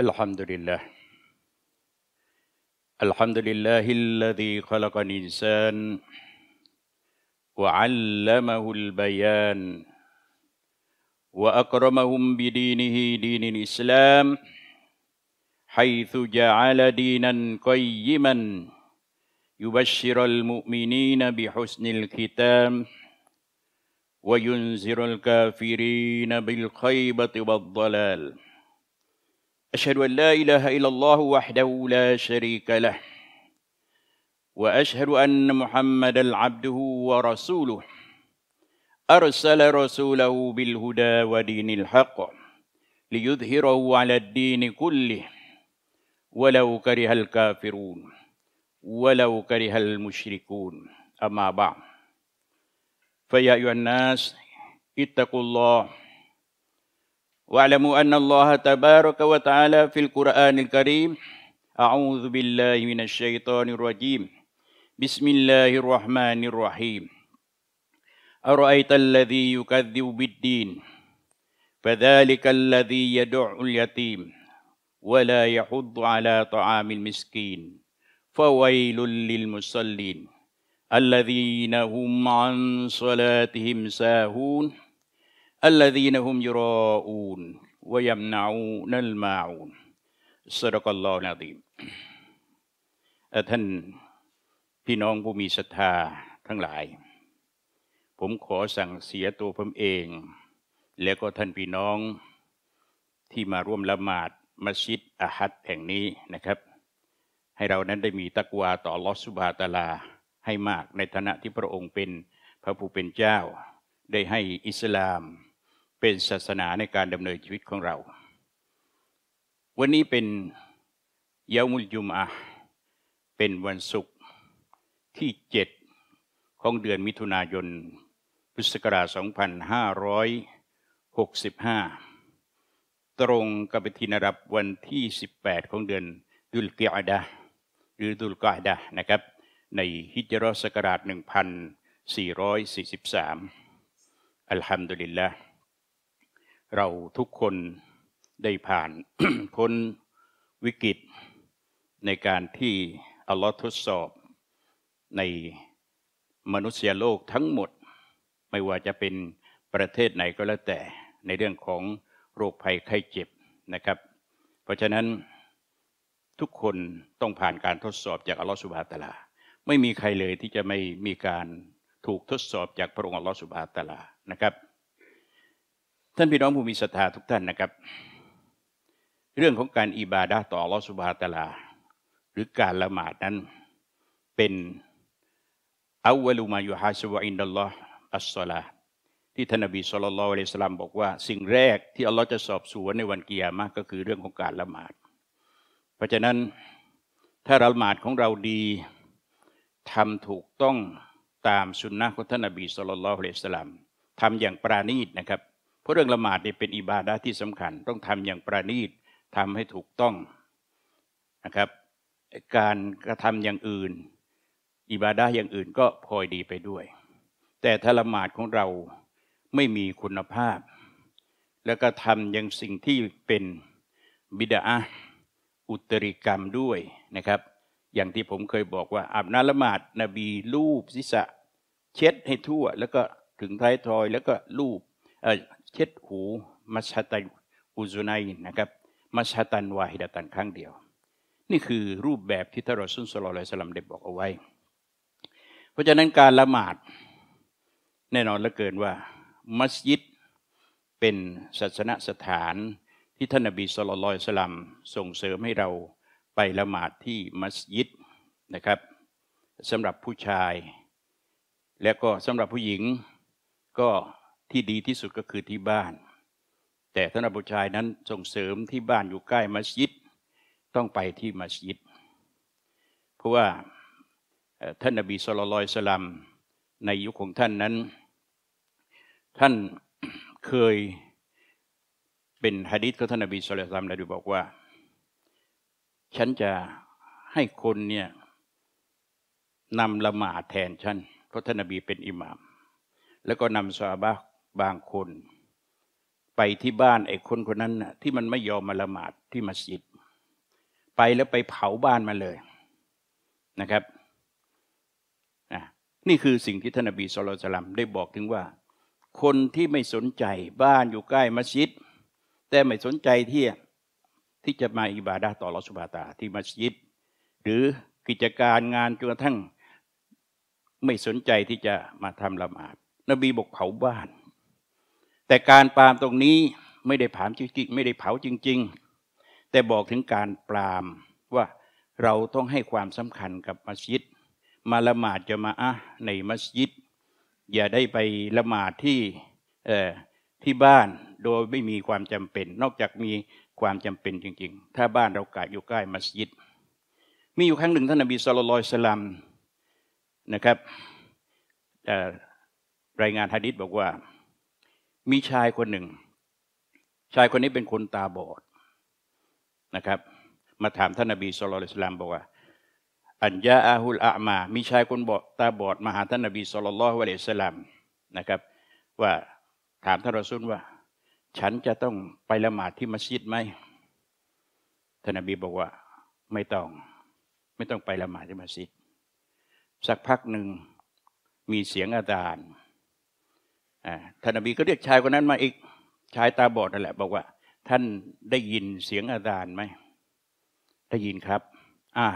الحمد لله الحمد لله الذي خلق الإنسان وعلمه البيان وأكرمهم بدينه دين الإسلام حيث جعل دينا قيما يبشر المؤمنين بحسن الختام وينذر الكافرين بالخيبة والضلال أشهد أن لا إله إلا الله وحده لا شريك له وأشهد أن محمدا عبده ورسوله أرسل رسوله بالهدى ودين الحق ليظهره على الدين كله ولو كره الكافرون ولو كره المشركون أما بعد فيا أيها الناس اتقوا الله واعلموا أن الله تبارك وتعالى في القرآن الكريم أعوذ بالله من الشيطان الرجيم بسم الله الرحمن الرحيم أرأيت الذي يكذب بالدين فذلك الذي يدع اليتيم ولا يحض على طعام المسكين فويل للمصلين الذين هم عن صلاتهم ساهون الذين هم يراءون ويمنعون الماعون صدق الله العظيم ท่านพี่น้องผู้มีศรัทธา ทั้งหลาย ผมขอสั่งเสียตัวผมเอง และก็ท่านพี่น้องที่มาร่วมละหมาดมัสยิดอะฮัดแห่งนี้นะครับ ให้เรานั้นได้มีตักวาต่อลอสุบาตาลาให้มากในฐานะที่พระองค์เป็นพระผู้เป็นเจ้า ได้ให้อิสลามเป็นศาสนาในการดำเนินชีวิตของเรา วันนี้เป็นยามุลยุมอะเป็นวันศุกร์ที่เจ็ดของเดือนมิถุนายน พุทธศักราช 2565 ตรงกับทีนรับวันที่ 18 ของเดือนดุลกิอาดะหรือดุลกาดะนะครับ ในฮิจรัสศักราช1443 อัลฮัมดุลิลละห์เราทุกคนได้ผ่านพ้นวิกฤตในการที่อัลลอฮ์ทดสอบในมนุษยโลกทั้งหมดไม่ว่าจะเป็นประเทศไหนก็แล้วแต่ในเรื่องของโรคภัยไข้เจ็บนะครับ เพราะฉะนั้นทุกคนต้องผ่านการทดสอบจากอัลลอฮ์สุบฮาตลา ไม่มีใครเลยที่จะไม่มีการถูกทดสอบจากพระองค์อัลลอฮ์สุบฮาตลานะครับท่านพี่น้องผู้มีศรัทธาทุกท่านนะครับ เรื่องของการอิบาดาต่อลอสุบาตลา หรือการละหมาดนั้นเป็นอาวลุมายุฮาสวะอินดัลลอฮ์อัสซาลาที่ท่านนบีสุลลต่านละสลามบอกว่า สิ่งแรกที่อัลลอฮ์จะสอบสวนในวันกียร์มากก็คือเรื่องของการละหมาด เพราะฉะนั้นถ้าละหมาดของเราดี ทำถูกต้องตามสุนนะของท่านนบีสุลลต่านละสลามทำอย่างปราณีตนะครับเพราะเรื่องละหมาดเนี่ยเป็นอิบาดาที่สำคัญ ต้องทำอย่างประณีตทำให้ถูกต้องนะครับการกระทำอย่างอื่น อิบาดาอย่างอื่นก็พลอยดีไปด้วย แต่ถ้าละหมาดของเราไม่มีคุณภาพ แล้วก็ทำอย่างสิ่งที่เป็นบิดาอุตริกรรมด้วยนะครับ อย่างที่ผมเคยบอกว่าอาบน้ำละหมาดนบีลูบศีรษะ เช็ดให้ทั่ว แล้วก็ถึงท้ายทอยแล้วก็ลูบเช็ดหู มัชตันอุจุไนนะครับ มัชตันวาฮิดตันครั้งเดียว นี่คือรูปแบบที่ท่านรอสุนสลอลัยสลัมได้บอกเอาไว้ เพราะฉะนั้นการละหมาดแน่นอนเหลือเกินว่า มัสยิดเป็นศาสนสถานที่ท่านนบีสุลลัยสลัม ส่งเสริมให้เราไปละหมาดที่มัสยิดนะครับสำหรับผู้ชาย และก็สำหรับผู้หญิงก็ที่ดีที่สุดก็คือที่บ้าน แต่ท่านอบูชายนั้นส่งเสริมที่บ้านอยู่ใกล้มัสยิดต้องไปที่มัสยิด เพราะว่าท่านนบีสลลอยสลัมในยุคของท่านนั้นท่านเคยเป็นฮะดิษของท่านนบีสลลอยสลัได้ดูบอกว่า ฉันจะให้คนเนี่ยนำละหมาดแทนฉัน เพราะท่านนบีเป็นอิหมาม แล้วก็นำซาบะบางคนไปที่บ้านไอ้คนคนนั้นนะที่มันไม่ยอมมาละหมาดที่มัสยิด ไปแล้วไปเผาบ้านมาเลยนะครับนี่คือสิ่งที่ท่านอบีสุลตัามได้บอกถึงว่า คนที่ไม่สนใจบ้านอยู่ใกล้มัสยิด แต่ไม่สนใจที่ที่จะมาอิบาดาต่อรอสุบาตาที่มัสยิด หรือกิจการงานจนกระทั่งไม่สนใจที่จะมาทำละหมาด นบีบอกเผาบ้านแต่การปามตรงนี้ไม่ได้ผามจริงๆไม่ได้เผาจริงๆ แต่บอกถึงการปรามว่าเราต้องให้ความสำคัญกับมัสยิดมาละหมาดจะมาอะในมัสยิด อย่าได้ไปละหมาดที่ที่บ้านโดยไม่มีความจำเป็น นอกจากมีความจำเป็นจริง ๆ ถ้าบ้านเรากาอยู่ใกล้มัสยิด มีอยู่ครั้งหนึ่งท่านนบีสุลลอยสลัมนะครับรายงานฮะดิษบอกว่ามีชายคนหนึ่ง ชายคนนี้เป็นคนตาบอดนะครับ มาถามท่านนบีสุลต่านสลามบอกว่า อัญญาอาหุลอามา มีชายคนบอดตาบอด มาหาท่านนบีสุลต่านละวะเลสลามนะครับ ว่าถามท่านรอซุนว่า ฉันจะต้องไปละหมาดที่มัสยิดไหมท่านนบีบอกว่าไม่ต้อง ไม่ต้องไปละหมาดที่มัสยิด สักพักหนึ่งมีเสียงอาจารย์ท่านอบีก็เรียกชายคนนั้นมาอีก ชายตาบอดนั่นแหละบอกว่า ท่านได้ยินเสียงอาจารย์ไหมได้ยินครับ อ่า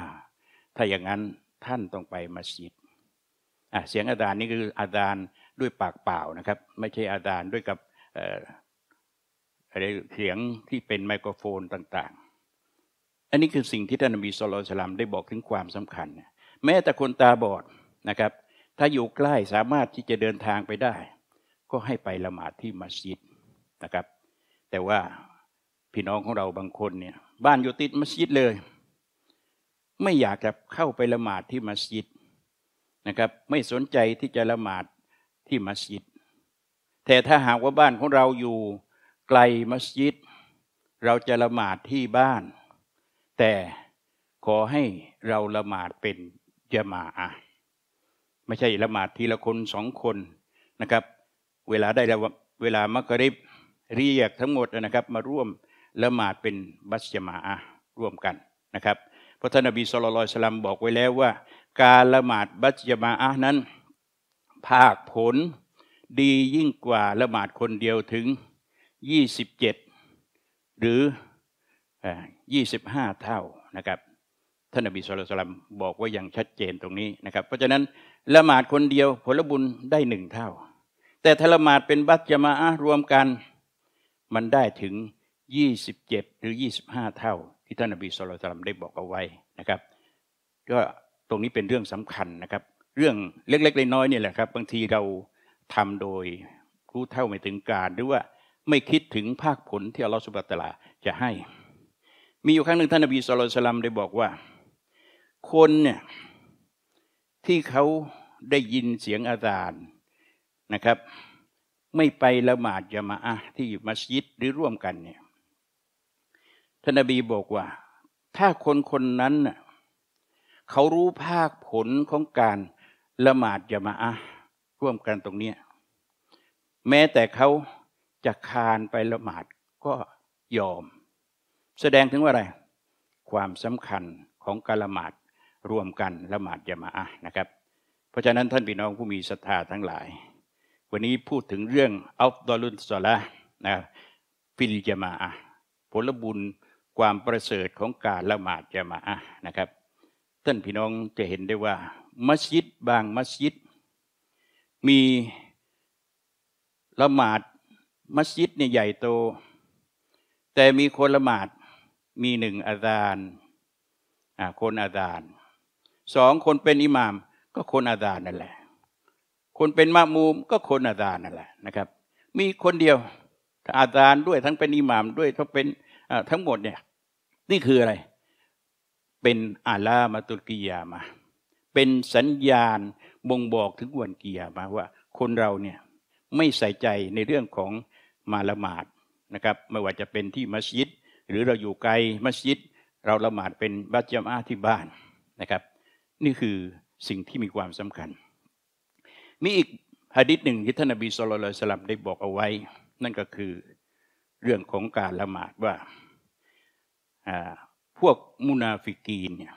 ถ้าอย่างนั้นท่านต้องไปมัสยิด อ่าเสียงอาจารย์นี่คืออาจารย์ด้วยปากเปล่านะครับ ไม่ใช่อาจารย์ด้วยกับอะไรเสียงที่เป็นไมโครโฟนต่าง ๆ อันนี้คือสิ่งที่ท่านนบีสุลต่านได้บอกถึงความสำคัญ แม้แต่คนตาบอดนะครับ ถ้าอยู่ใกล้สามารถที่จะเดินทางไปได้ก็ให้ไปละหมาด ที่มัสยิดนะครับ แต่ว่าพี่น้องของเราบางคนเนี่ย บ้านอยู่ติดมัสยิดเลย ไม่อยากจะเข้าไปละหมาดที่มัสยิดนะครับ ไม่สนใจที่จะละหมาดที่มัสยิด แต่ถ้าหากว่าบ้านของเราอยู่ไกลมัสยิด เราจะละหมาดที่บ้าน แต่ขอให้เราละหมาดเป็นยะมาอะไม่ใช่ละหมาดทีละคนสองคนนะครับเวลาได้เวลามักริบเรียกทั้งหมดนะครับมาร่วมละหมาดเป็นบัสจมาอะร่วมกันนะครับพระท่านนบีสุลลอานสลัมบอกไว้แล้วว่า การละหมาดบัสจมาอะนั้นภาคผลดียิ่งกว่าละหมาดคนเดียวถึง 27 หรือ25 เท่านะครับท่านนบีสุลสลามบอกว่าอย่างชัดเจนตรงนี้นะครับ เพราะฉะนั้นละหมาดคนเดียวผลบุญได้หนึ่งเท่าแต่ถ้าละหมาดเป็นบัตจะมาอะรวมกัน มันได้ถึง 27 หรือ 25 เท่าที่ท่านอบีสุลตลามได้บอกเอาไว้นะครับ ก็ตรงนี้เป็นเรื่องสำคัญนะครับ เรื่องเล็กๆ น้อยๆนี่แหละครับบางทีเราทำโดยรู้เท่าไม่ถึงการหรือว่าไม่คิดถึงภาคผลที่อัลลอฮฺสุบตะลาจะให้ มีอยู่ครั้งหนึ่งท่านอบีสุลตลามได้บอกว่า คนเนี่ยที่เขาได้ยินเสียงอาจารย์นะครับไม่ไปละหมาดยามาอะที่มัสยิดหรือร่วมกันเนี่ยท่านอบีบอกว่า ถ้าคนคนนั้น เขารู้ภาคผลของการละหมาดยามาอะร่วมกันตรงเนี้ยแม้แต่เขาจะคานไปละหมาดก็ยอม แสดงถึงว่าอะไรความสำคัญของการละหมาดร่วมกันละหมาดยามาอะนะครับ เพราะฉะนั้นท่านพี่น้องผู้มีศรัทธาทั้งหลายวันนี้พูดถึงเรื่อง อัลดอลุนซอละนะฟิลจามาผลบุญความประเสริฐของการละหมาดจามานะครับ ท่านพี่น้องจะเห็นได้ว่า มัสยิดบางมัสยิด มีละหมาดมัสยิดเนี่ยใหญ่โต แต่มีคนละหมาดมีหนึ่งอาจารย์คนอาจารย์สองคนเป็นอิหมามก็คนอาจารย์นั่นแหละคนเป็นมะมูมก็คนอาจารย์นั่นแหละนะครับ มีคนเดียวอาจารย์ด้วยทั้งเป็นอิหมามด้วยทั้งเป็นทั้งหมดเนี่ยนี่คืออะไรเป็นอาลามาตุกิยามาเป็นสัญญาณบ่งบอกถึงวันกิยามาว่า คนเราเนี่ยไม่ใส่ใจในเรื่องของมาละหมาดนะครับ ไม่ว่าจะเป็นที่มัสยิด หรือเราอยู่ไกลมัสยิด เราละหมาดเป็นบัจจามาที่บ้านนะครับ นี่คือสิ่งที่มีความสำคัญมีอีกฮะดิษหนึ่งที่ท่านอบีสุลลัยสลัมได้บอกเอาไว้ นั่นก็คือเรื่องของการละหมาดว่าพวกมุนาฟิกีนเนี่ย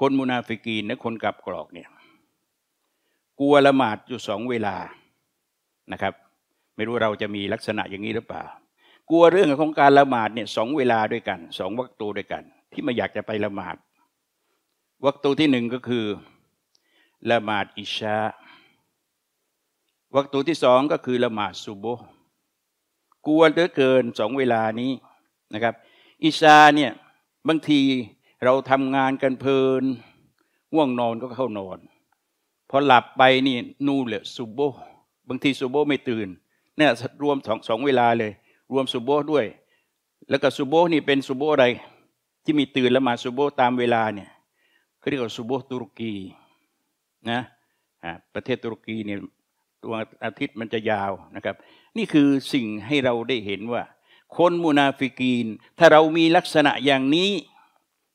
คนมุนาฟิกีนและคนกลับกรอกเนี่ยกลัวละหมาดอยู่สองเวลานะครับ ไม่รู้เราจะมีลักษณะอย่างนี้หรือเปล่ากลัวเรื่องของการละหมาดเนี่ยสองเวลาด้วยกันสองวัตูด้วยกัน ที่ไม่อยากจะไปละหมาดวัตูที่หนึ่งก็คือละหมาดอิชาวัตถุที่สองก็คือละหมาดซูโบกวนเหลือเกินสองเวลานี้นะครับ อิชาเนี่ยบางทีเราทำงานกันเพลินห่วงนอนก็เข้านอนพอหลับไปนี่นู่นเลยซูโบบางทีซูโบไม่ตื่นเนี่ยรวมสองสองเวลาเลย รวมซูโบด้วย แล้วก็ซูโบนี่เป็นซูโบอะไรที่มีตื่นละหมาดซูโบตามเวลาเนี่ยเขาเรียกว่าซูโบตุรกีนะประเทศตุรกีเนี่ยดวงอาทิตย์มันจะยาวนะครับ นี่คือสิ่งให้เราได้เห็นว่า คนมุนาฟิกีน ถ้าเรามีลักษณะอย่างนี้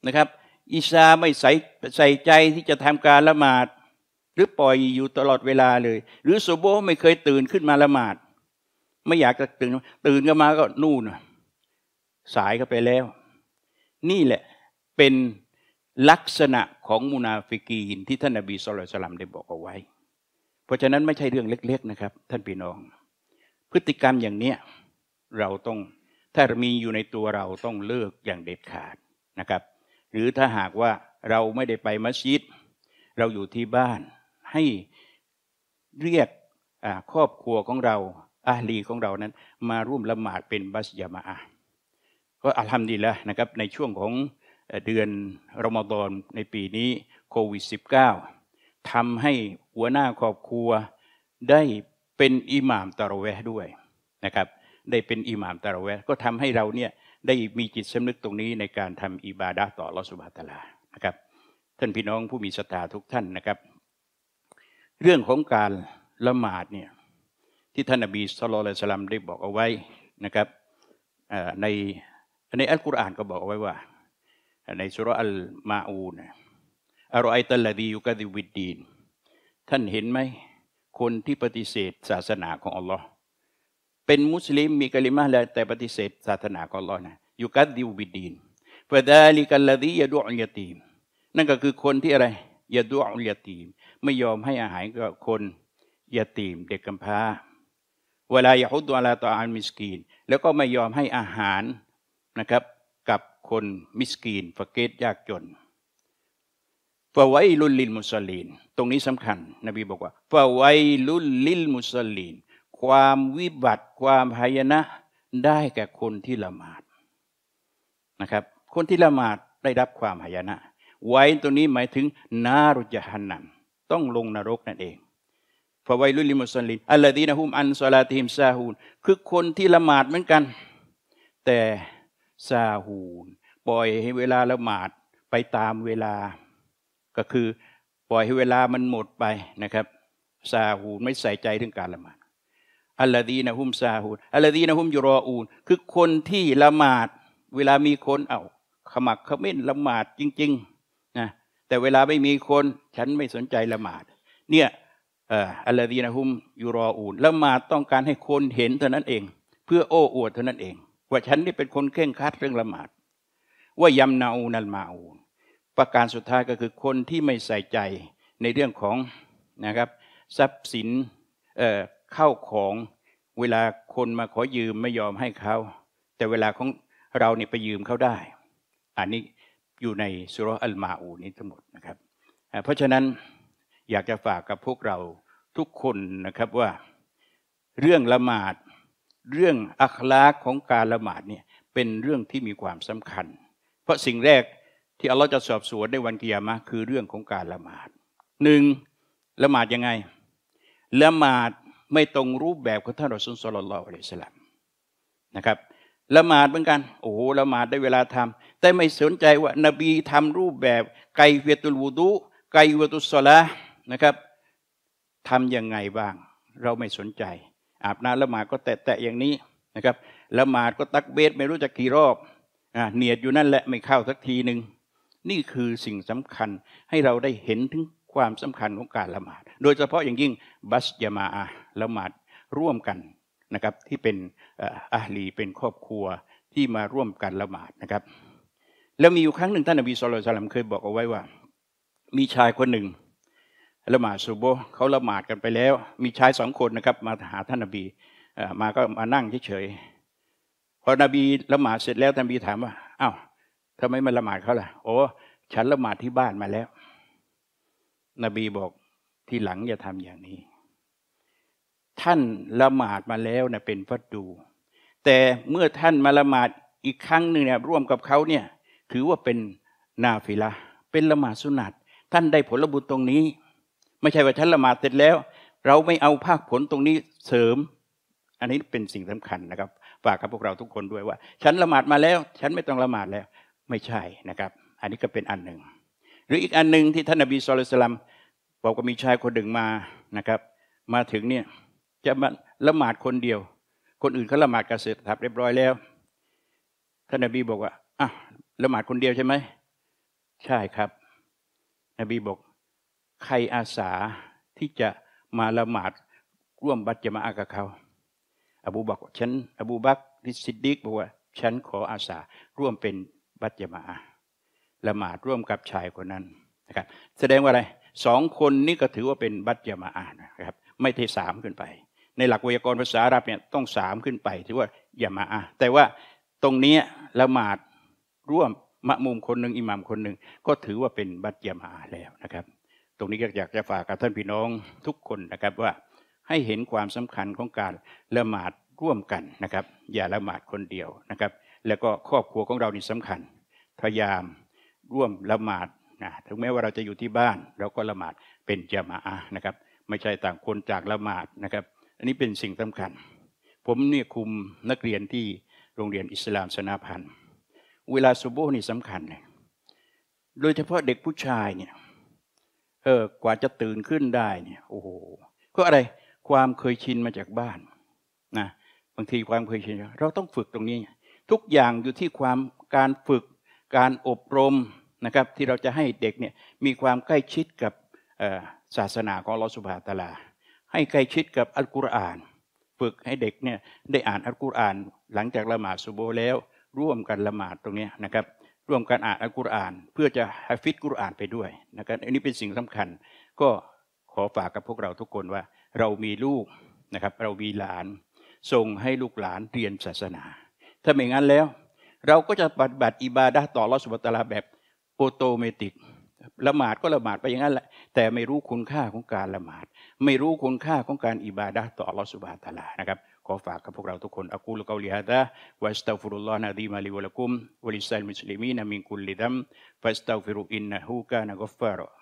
นะครับ อิสาไม่ใส่ใส่ใจที่จะทำการละหมาด หรือปล่อยอยู่ตลอดเวลาเลย หรือสุโบไม่เคยตื่นขึ้นมาละหมาด ไม่อยากจะตื่นตื่นก็มาก็นู่นสายก็ไปแล้ว นี่แหละเป็นลักษณะของมุนาฟิกีน ที่ท่านนบีสุลต่านได้บอกเอาไว้เพราะฉะนั้นไม่ใช่เรื่องเล็ก ๆนะครับ ท่านพี่น้อง พฤติกรรมอย่างเนี้ยเราต้องถ้ามีอยู่ในตัวเราต้องเลิกอย่างเด็ดขาดนะครับ หรือถ้าหากว่าเราไม่ได้ไปมัสยิด เราอยู่ที่บ้านให้เรียกครอบครัวของเราอาลีของเรานั้น มาร่วมละหมาดเป็นบัสยามาอก็อัลฮัมดีแล้วนะครับในช่วงของเดือนรอมฎอนในปีนี้โควิด -19 ทำให้หัวหน้าครอบครัวได้เป็นอิหม่ามตาระแวะด้วยนะครับได้เป็นอิหม่ามตาระแวะก็ทำให้เราเนี่ยได้มีจิตสำนึกตรงนี้ในการทำอิบาดะต่อลอสุบาตลานะครับท่านพี่น้องผู้มีศรัทธาทุกท่านนะครับ เรื่องของการละหมาดเนี่ยที่ท่านอบีสุลัสลัมได้บอกเอาไว้นะครับในในอัลกุรอานก็บอกเอาไว้ว่าในสุรอัลมาอูนอารอไอตัลลดียุกดิวิดดีนท่านเห็นไหมคนที่ปฏิเสธศาสนาของอัลลอฮ์เป็นมุสลิมมีกลิมาแล้วแต่ปฏิเสธ ศาสนาของอัลลอฮ์นะยุกัดดิวบิดีนฟะดาลิกัลลดียะดูอัลยตีมนั่นก็คือคนที่อะไรยะดูอัลยตีมไม่ยอมให้อาหารกับคนยะตีมเด็กกำพร้าเวลายะฮุดวลาตอานมิสกีน แล้วก็ไม่ยอมให้อาหารนะครับ กับคนมิสกีนฟะเกตยากจนฟาไวลุลลินมุสลินตรงนี้สำคัญ นบีบอกว่าฟาไวลุลลินมุสลินความวิบัติความหายนะได้แก่คนที่ละหมาดนะครับ คนที่ละหมาดได้รับความหายนะ ไว้ตัวนี้หมายถึงนารุจหันนัมต้องลงนรกนั่นเองฟาไวลุลลิมุสลินอัลลอฮีนะฮุมอันซาลาติมซาฮูนคือคนที่ละหมาดเหมือนกัน แต่ซาฮูนปล่อยให้เวลาละหมาดไปตามเวลาก็คือปล่อยให้เวลามันหมดไปนะครับซาหูไม่ใส่ใจเรื่องการละหมาด อัลลดีนะฮุมซาหูอัลลดีนะฮุมยูรออูนคือคนที่ละหมาดเวลามีคนเอา้าขมักขมิ้นละหมาดจริงๆนะแต่เวลาไม่มีคน ฉันไม่สนใจละหมาดเนี่ยอัลลดีนะฮุมยูรออูนละหมาดต้องการให้คนเห็นเท่านั้นเอง เพื่อโอ้อวดเท่านั้นเอง ว่าฉันนี่เป็นคนเคร่งครัดเรื่องละหมาดว่ายำนาอูนัลมาอูนประการสุดท้ายก็คือคนที่ไม่ใส่ใจในเรื่องของนะครับทรัพย์สินเอ่อเข้าของเวลาคนมาขอยืมไม่ยอมให้เขาแต่เวลาของเราเนี่ยไปยืมเขาได้ อันนี้อยู่ในสุรอัลมาอู นี้ทั้งหมดนะครับเพราะฉะนั้นอยากจะฝากกับพวกเราทุกคนนะครับว่าเรื่องละหมาดเรื่องอัคลาของการละหมาดเนี่ยเป็นเรื่องที่มีความสำคัญ เพราะสิ่งแรกที่อัลลอฮ์จะสอบสวนในวันกิยามะคือเรื่องของการละหมาดหนึ่งละหมาดยังไงละหมาดไม่ตรงรูปแบบของท่านรอสุลสลลลอะลัยสลามนะครับละหมาดเหมือนกัน โอ้ละหมาดได้เวลาทำ แต่ไม่สนใจว่านบีทำรูปแบบไกเวตุลวูดุไกเวตุสละนะครับทำยังไงบ้าง เราไม่สนใจอาบน้ำละหมาดก็แตะๆอย่างนี้นะครับละหมาดก็ตักเบสไม่รู้จะกี่รอบอ่าเนียดอยู่นั่นแหละไม่เข้าสักทีหนึ่งนี่คือสิ่งสำคัญให้เราได้เห็นถึงความสำคัญของการละหมาด โดยเฉพาะอย่างยิ่งบัสยามาอะละหมาดร่วมกันนะครับที่เป็นอาลีเป็นครอบครัวที่มาร่วมกันละหมาดนะครับ แล้วมีอยู่ครั้งหนึ่ง ท่านอบีสุลต่านเคยบอกเอาไว้ว่า มีชายคนหนึ่งละหมาดซุโบเขาละหมาดกันไปแล้วมีชายสองคนนะครับ มาหาท่านอบีมาก็มานั่งเฉยๆพอนบีละหมาดเสร็จแล้วท่านอบีถามว่าอ้าวทำไมมาละหมาดเขาล่ะ โอ้ฉันละหมาดที่บ้านมาแล้ว นบีบอกที่หลังอย่าทำอย่างนี้ ท่านละหมาดมาแล้วนะเป็นฟัดดู แต่เมื่อท่านมาละหมาดอีกครั้งหนึ่งเนี่ยร่วมกับเขาเนี่ย ถือว่าเป็น นาฟิละ เป็นละหมาดสุนัต ท่านได้ผลบุญตรงนี้ ไม่ใช่ว่าท่านละหมาดเสร็จแล้ว เราไม่เอาภาคผลตรงนี้เสริม อันนี้เป็นสิ่งสำคัญนะครับฝากกับพวกเราทุกคนด้วยว่า ฉันละหมาดมาแล้ว ฉันไม่ต้องละหมาดแล้วไม่ใช่นะครับ อันนี้ก็เป็นอันหนึ่ง หรืออีกอันหนึ่งที่ท่านนบีสุลตลามบอกว่ามีชายคนหนึ่งมา นะครับ มาถึงเนี่ยจะมาละหมาดคนเดียว คนอื่นเขาละหมาดกันเสร็จทับเรียบร้อยแล้ว ท่านนบีบอกว่าอ่ะละหมาดคนเดียวใช่ไหมใช่ครับ นบีบอกใครอาสาที่จะมาละหมาดร่วมบัตจมาอากับเขา อบูบักฉันอบูบักีิสิดดิกบอกว่าฉันขออาสาร่วมเป็นบัตยมาละหมาดร่วมกับชายคนนั้นนะครับ แสดงว่าอะไรสองคนนี้ก็ถือว่าเป็นบัตยมาอานะครับ ไม่ใช่สามขึ้นไป ในหลักไวยากรณ์ภาษาอับเนี่ยต้องสามขึ้นไปถือว่ายามาอาแต่ว่าตรงนี้ละหมาดร่วมมะมุมคนหนึ่งอิหมัมคนหนึ่งก็ถือว่าเป็นบัตยมาอาแล้วนะครับ ตรงนี้ก็อยากจะฝากกับท่านพี่น้องทุกคนนะครับว่าให้เห็นความสำคัญของการละหมาดร่วมกันนะครับ อย่าละหมาดคนเดียวนะครับแล้วก็ครอบครัวของเรานี่สำคัญพยายามร่วมละหมาดนะถึงแม้ว่าเราจะอยู่ที่บ้านเราก็ละหมาดเป็นจามาอะนะครับ ไม่ใช่ต่างคนจากละหมาดนะครับ อันนี้เป็นสิ่งสำคัญ ผมเนี่ยคุมนักเรียนที่โรงเรียนอิสลามสนาพันธ์เวลาสุโบนี่สำคัญเลยโดยเฉพาะเด็กผู้ชายเนี่ยเออกว่าจะตื่นขึ้นได้เนี่ย โอ้โหก็อะไรความเคยชินมาจากบ้านนะบางทีความเคยชิน เราต้องฝึกตรงนี้ทุกอย่างอยู่ที่ความการฝึกการอบรมนะครับที่เราจะให้เด็กเนี่ยมีความใกล้ชิดกับศาสนาของลอสุภาตลาให้ใกล้ชิดกับอัลกุรอาน ฝึกให้เด็กเนี่ยได้อ่านอัลกุรอานหลังจากละหมาดสุโบแล้วร่วมกันละหมาดตรงนี้นะครับร่วมกันอ่านอัลกุรอาน เพื่อจะฮัฟิดกุรอานไปด้วยนะครับอันนี้เป็นสิ่งสำคัญก็ขอฝากกับพวกเราทุกคนว่าเรามีลูกนะครับเรามีหลานส่งให้ลูกหลานเรียนศาสนาถ้าไม่งั้นแล้ว เราก็จะปฏิบัติอิบาดะต่อรอสุบตาลาแบบโปโตเมติกละหมาดก็ละหมาดไปอย่างนั้นแหละแต่ไม่รู้คุณค่าของการละหมาด ไม่รู้คุณค่าของการอิบาดะต่อรอสุบตาลานะครับขอฝากกับพวกเราทุกคนอักูลกาลิฮะดะวัสตัฟุรุลลอฮ์นะดีมาลิวะลักุมวะลิสัลมุสลิมีนะมินกุลลิดัมฟัสตัฟิรุอินนะฮูกานะกฟฟาร์